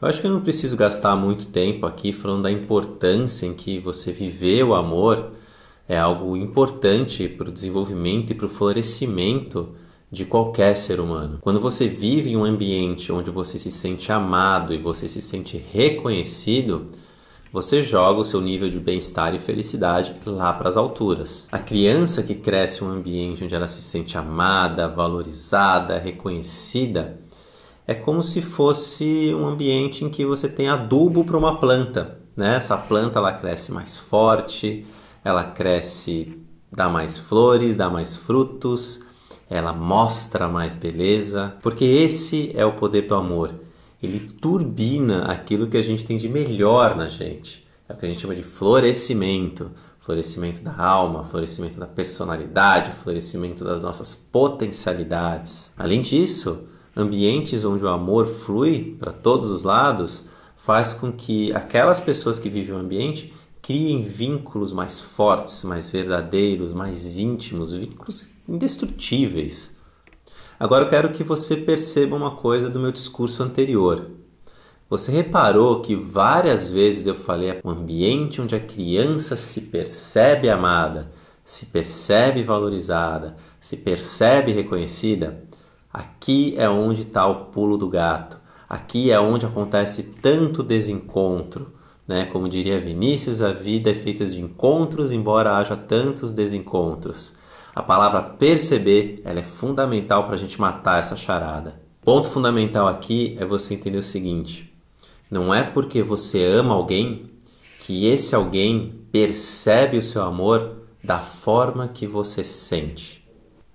Eu acho que eu não preciso gastar muito tempo aqui falando da importância em que você viver o amor é algo importante para o desenvolvimento e para o florescimento de qualquer ser humano. Quando você vive em um ambiente onde você se sente amado e você se sente reconhecido, você joga o seu nível de bem-estar e felicidade lá para as alturas. A criança que cresce em um ambiente onde ela se sente amada, valorizada, reconhecida, é como se fosse um ambiente em que você tem adubo para uma planta. Né? Essa planta ela cresce mais forte, ela cresce, dá mais flores, dá mais frutos, ela mostra mais beleza, porque esse é o poder do amor. Ele turbina aquilo que a gente tem de melhor na gente. É o que a gente chama de florescimento. Florescimento da alma, florescimento da personalidade, florescimento das nossas potencialidades. Além disso, ambientes onde o amor flui para todos os lados, faz com que aquelas pessoas que vivem o ambiente criem vínculos mais fortes, mais verdadeiros, mais íntimos, vínculos indestrutíveis. Agora eu quero que você perceba uma coisa do meu discurso anterior. Você reparou que várias vezes eu falei um ambiente onde a criança se percebe amada, se percebe valorizada, se percebe reconhecida? Aqui é onde está o pulo do gato. Aqui é onde acontece tanto desencontro. Né? Como diria Vinícius, a vida é feita de encontros, embora haja tantos desencontros. A palavra perceber ela é fundamental para a gente matar essa charada. Ponto fundamental aqui é você entender o seguinte: não é porque você ama alguém que esse alguém percebe o seu amor da forma que você sente.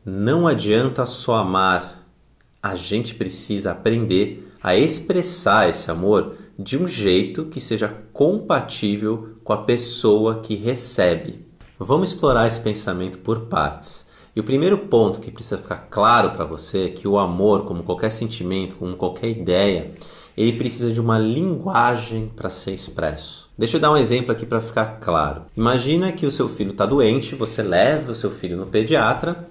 Não adianta só amar, a gente precisa aprender a expressar esse amor de um jeito que seja compatível com a pessoa que recebe. Vamos explorar esse pensamento por partes. E o primeiro ponto que precisa ficar claro para você é que o amor, como qualquer sentimento, como qualquer ideia, ele precisa de uma linguagem para ser expresso. Deixa eu dar um exemplo aqui para ficar claro. Imagina que o seu filho está doente, você leva o seu filho no pediatra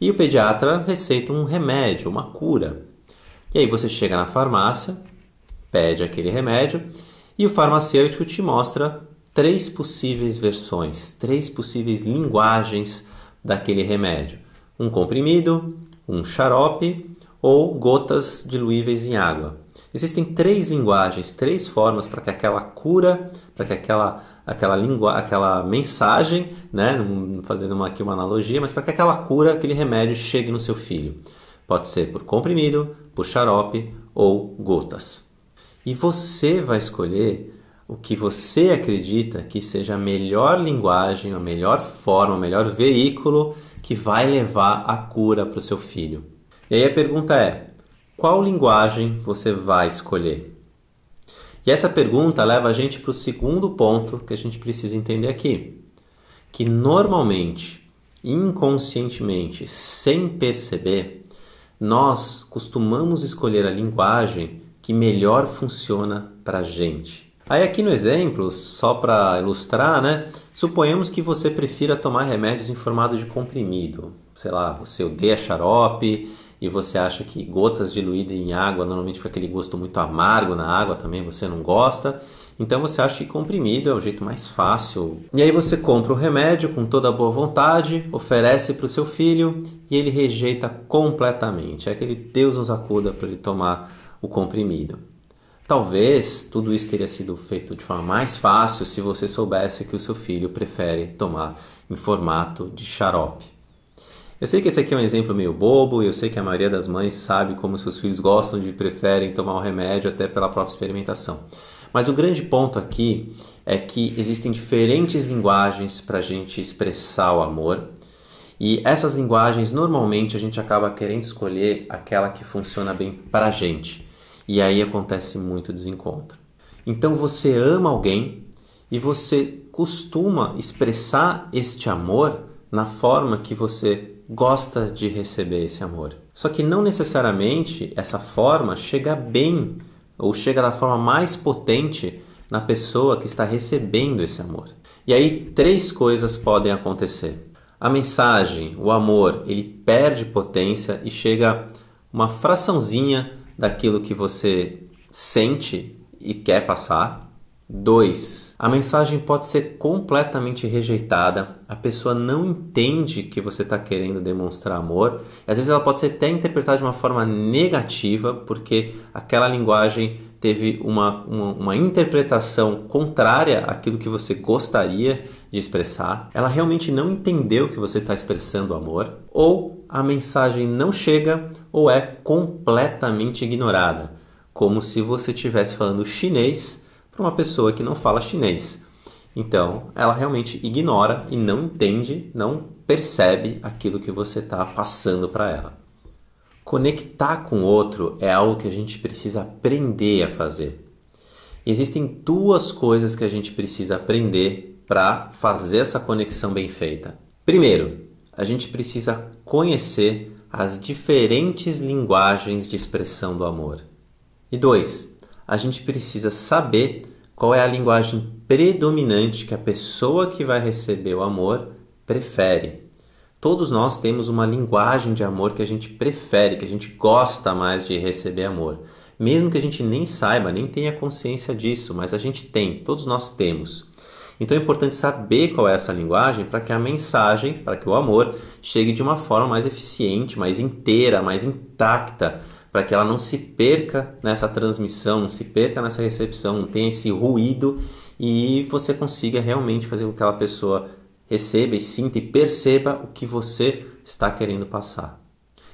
e o pediatra receita um remédio, uma cura. E aí você chega na farmácia, pede aquele remédio e o farmacêutico te mostra três possíveis versões, três possíveis linguagens daquele remédio: um comprimido, um xarope ou gotas diluíveis em água. Existem três linguagens, três formas para que aquela cura, para que aquela aquela língua, aquela mensagem, né? fazendo uma, aqui uma analogia, mas para que aquela cura, aquele remédio chegue no seu filho. Pode ser por comprimido, por xarope ou gotas. E você vai escolher o que você acredita que seja a melhor linguagem, a melhor forma, o melhor veículo que vai levar a cura para o seu filho. E aí a pergunta é: qual linguagem você vai escolher? E essa pergunta leva a gente para o segundo ponto que a gente precisa entender aqui, que normalmente, inconscientemente, sem perceber, nós costumamos escolher a linguagem que melhor funciona para a gente. Aí aqui no exemplo, só para ilustrar, né? Suponhamos que você prefira tomar remédios em formato de comprimido. Sei lá, você odeia xarope, e você acha que gotas diluídas em água normalmente fica aquele gosto muito amargo na água também, você não gosta. Então você acha que comprimido é o jeito mais fácil. E aí você compra o remédio com toda a boa vontade, oferece para o seu filho e ele rejeita completamente. É aquele Deus nos acuda para ele tomar o comprimido. Talvez tudo isso teria sido feito de forma mais fácil se você soubesse que o seu filho prefere tomar em formato de xarope. Eu sei que esse aqui é um exemplo meio bobo, eu sei que a maioria das mães sabe como seus filhos gostam de preferem tomar o remédio até pela própria experimentação. Mas o grande ponto aqui é que existem diferentes linguagens para a gente expressar o amor. E essas linguagens normalmente a gente acaba querendo escolher aquela que funciona bem para a gente. E aí acontece muito desencontro. Então você ama alguém e você costuma expressar este amor na forma que você gosta de receber esse amor. Só que não necessariamente essa forma chega bem ou chega da forma mais potente na pessoa que está recebendo esse amor. E aí três coisas podem acontecer. A mensagem, o amor, ele perde potência e chega uma fraçãozinha daquilo que você sente e quer passar. 2. A mensagem pode ser completamente rejeitada, a pessoa não entende que você está querendo demonstrar amor, às vezes ela pode ser até interpretada de uma forma negativa, porque aquela linguagem teve uma, uma, uma, interpretação contrária àquilo que você gostaria de expressar, ela realmente não entendeu que você está expressando amor, ou a mensagem não chega ou é completamente ignorada, como se você estivesse falando chinês para uma pessoa que não fala chinês. Então, ela realmente ignora e não entende, não percebe aquilo que você está passando para ela. Conectar com o outro é algo que a gente precisa aprender a fazer. Existem duas coisas que a gente precisa aprender para fazer essa conexão bem feita. Primeiro, a gente precisa conhecer as diferentes linguagens de expressão do amor. E dois, a gente precisa saber qual é a linguagem predominante que a pessoa que vai receber o amor prefere. Todos nós temos uma linguagem de amor que a gente prefere, que a gente gosta mais de receber amor. Mesmo que a gente nem saiba, nem tenha consciência disso, mas a gente tem, todos nós temos. Então é importante saber qual é essa linguagem para que a mensagem, para que o amor chegue de uma forma mais eficiente, mais inteira, mais intacta, para que ela não se perca nessa transmissão, não se perca nessa recepção, não tenha esse ruído e você consiga realmente fazer com que aquela pessoa receba e sinta e perceba o que você está querendo passar.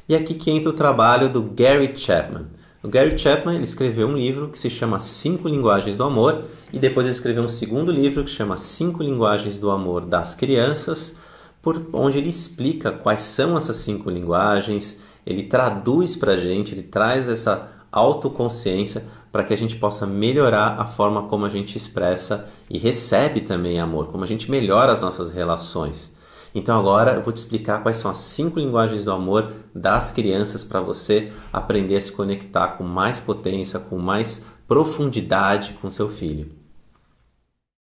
E aqui que entra o trabalho do Gary Chapman. O Gary Chapman ele escreveu um livro que se chama Cinco Linguagens do Amor e depois ele escreveu um segundo livro que chama Cinco Linguagens do Amor das Crianças, por onde ele explica quais são essas cinco linguagens, ele traduz para a gente, ele traz essa autoconsciência para que a gente possa melhorar a forma como a gente expressa e recebe também amor, como a gente melhora as nossas relações. Então agora eu vou te explicar quais são as cinco linguagens do amor das crianças para você aprender a se conectar com mais potência, com mais profundidade com seu filho.